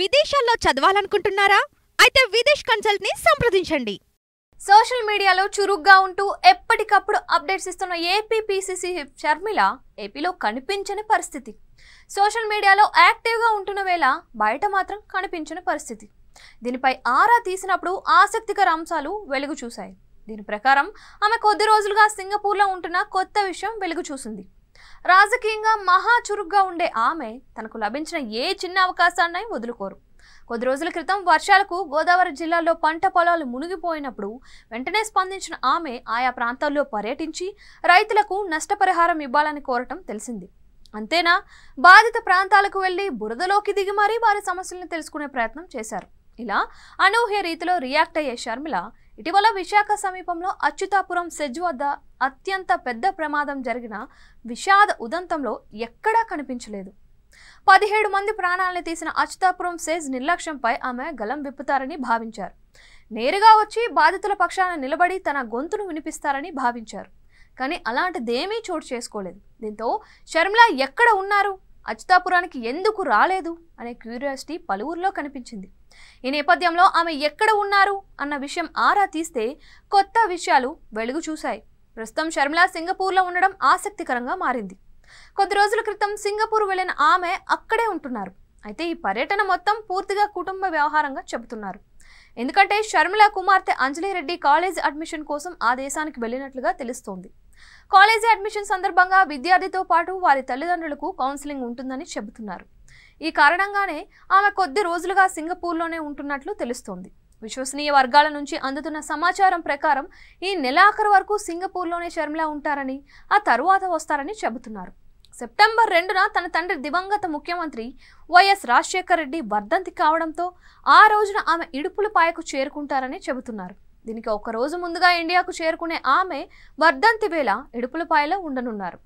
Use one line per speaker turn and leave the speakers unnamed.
విదేశాల్లో చదవాలనుకుంటున్నారా అయితే విదేశ్ కన్సల్ట్ ని సంప్రదించండి సోషల్ మీడియాలో చురుగ్గా ఉంటూ ఎప్పటికప్పుడు అప్డేట్స్ ఇస్తున్న ఏపీ షర్మిల ఏపీలో కనిపించని పరిస్థితి సోషల్ మీడియాలో యాక్టివ్గా ఉంటున్న వేళ బయట మాత్రం కనిపించని పరిస్థితి దీనిపై ఆరా తీసినప్పుడు ఆసక్తికర అంశాలు వెలుగు చూశాయి దీని ప్రకారం ఆమె కొద్ది రోజులుగా సింగపూర్లో ఉంటున్న కొత్త విషయం వెలుగు చూసింది రాజకీయంగా మహా చురుగ్గా ఉండే ఆమె తనకు లభించిన ఏ చిన్న అవకాశాన్ని వదులుకోరు కొద్ది రోజుల క్రితం వర్షాలకు గోదావరి జిల్లాలో పంట పొలాలు మునిగిపోయినప్పుడు వెంటనే స్పందించిన ఆమె ఆయా ప్రాంతాల్లో పర్యటించి రైతులకు నష్టపరిహారం ఇవ్వాలని కోరటం తెలిసింది అంతేనా బాధిత ప్రాంతాలకు వెళ్ళి బురదలోకి దిగి మరీ వారి సమస్యలను తెలుసుకునే ప్రయత్నం చేశారు ఇలా అనూహ్య రీతిలో రియాక్ట్ అయ్యే షర్మిల ఇటీవల విశాఖ సమీపంలో అచ్యుతాపురం సెజ్ వద్ద అత్యంత పెద్ద ప్రమాదం జరిగిన విషాద ఉదంతంలో ఎక్కడా కనిపించలేదు పదిహేడు మంది ప్రాణాలను తీసిన అచ్యుతాపురం సెజ్ నిర్లక్ష్యంపై ఆమె గలం విప్పుతారని భావించారు నేరుగా వచ్చి బాధితుల పక్షాన నిలబడి తన గొంతును వినిపిస్తారని భావించారు కానీ అలాంటిదేమీ చోటు చేసుకోలేదు దీంతో షర్మిల ఎక్కడ ఉన్నారు అచ్యుతాపురానికి ఎందుకు రాలేదు అనే క్యూరియాసిటీ పలువురిలో కనిపించింది ఈ నేపథ్యంలో ఆమె ఎక్కడ ఉన్నారు అన్న విషయం ఆరా తీస్తే కొత్త విషయాలు వెలుగు చూశాయి ప్రస్తుతం శర్మిల సింగపూర్లో ఉండడం ఆసక్తికరంగా మారింది కొద్ది రోజుల క్రితం సింగపూర్ వెళ్ళిన ఆమె అక్కడే ఉంటున్నారు అయితే ఈ పర్యటన మొత్తం పూర్తిగా కుటుంబ వ్యవహారంగా చెబుతున్నారు ఎందుకంటే షర్మిల కుమార్తె అంజలిరెడ్డి కాలేజీ కాలేజ్ అడ్మిషన్ కోసం ఆ దేశానికి వెళ్ళినట్లుగా తెలుస్తోంది కాలేజీ అడ్మిషన్ సందర్భంగా విద్యార్థితో పాటు వారి తల్లిదండ్రులకు కౌన్సిలింగ్ ఉంటుందని చెబుతున్నారు ఈ కారణంగానే ఆమె కొద్ది రోజులుగా సింగపూర్లోనే ఉంటున్నట్లు తెలుస్తోంది విశ్వసనీయ వర్గాల నుంచి అందుతున్న సమాచారం ప్రకారం ఈ నెలాఖరు వరకు సింగపూర్లోనే షర్మిల ఉంటారని ఆ తరువాత వస్తారని చెబుతున్నారు సెప్టెంబర్ రెండున తన తండ్రి దివంగత ముఖ్యమంత్రి వైఎస్ రాజశేఖర రెడ్డి వర్ధంతి కావడంతో ఆ రోజున ఆమె ఇడుపులపాయకు చేరుకుంటారని చెబుతున్నారు దీనికి ఒక రోజు ముందుగా ఇండియాకు చేరుకునే ఆమె వర్ధంతి వేళ ఇడుపులపాయలో ఉండనున్నారు